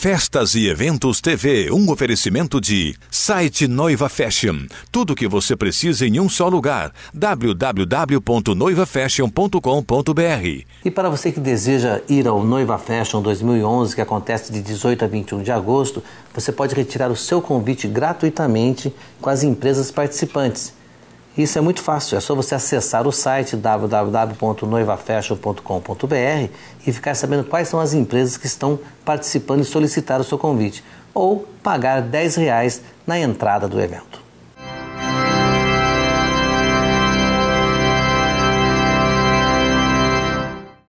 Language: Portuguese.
Festas e Eventos TV, um oferecimento de site Noiva Fashion. Tudo o que você precisa em um só lugar. www.noivafashion.com.br. E para você que deseja ir ao Noiva Fashion 2011, que acontece de 18 a 21 de agosto, você pode retirar o seu convite gratuitamente com as empresas participantes. Isso é muito fácil, é só você acessar o site www.noivafashion.com.br e ficar sabendo quais são as empresas que estão participando e solicitar o seu convite, ou pagar R$ 10 na entrada do evento.